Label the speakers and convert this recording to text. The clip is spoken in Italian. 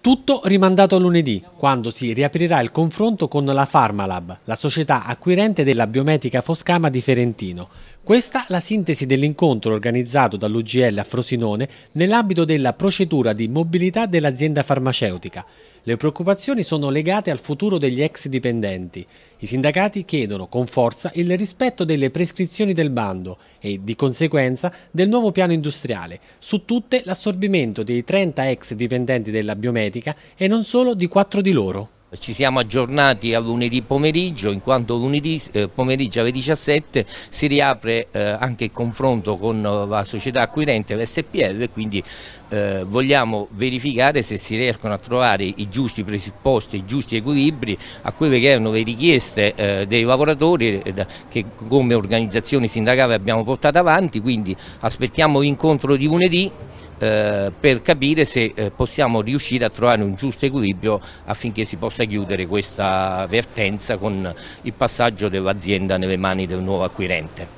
Speaker 1: Tutto rimandato a lunedì, quando si riaprirà il confronto con la Pharmalab, la società acquirente della biometica Foscama di Ferentino. Questa la sintesi dell'incontro organizzato dall'UGL a Frosinone nell'ambito della procedura di mobilità dell'azienda farmaceutica. Le preoccupazioni sono legate al futuro degli ex dipendenti. I sindacati chiedono con forza il rispetto delle prescrizioni del bando e, di conseguenza, del nuovo piano industriale, su tutte l'assorbimento dei 30 ex dipendenti
Speaker 2: della biometrica e non solo di quattro di loro. Ci siamo aggiornati a lunedì pomeriggio, in quanto lunedì eh, pomeriggio alle 17 si riapre eh, anche il confronto con eh, la società acquirente, l'SPL, quindi eh, vogliamo verificare se si riescono a trovare i giusti presupposti, i giusti equilibri a quelle che erano le richieste eh, dei lavoratori eh, che come organizzazione sindacale abbiamo portato avanti, quindi aspettiamo l'incontro di lunedì eh, per capire se eh, possiamo riuscire a trovare un giusto equilibrio affinché si possa chiudere questa vertenza con il passaggio dell'azienda nelle mani del nuovo acquirente.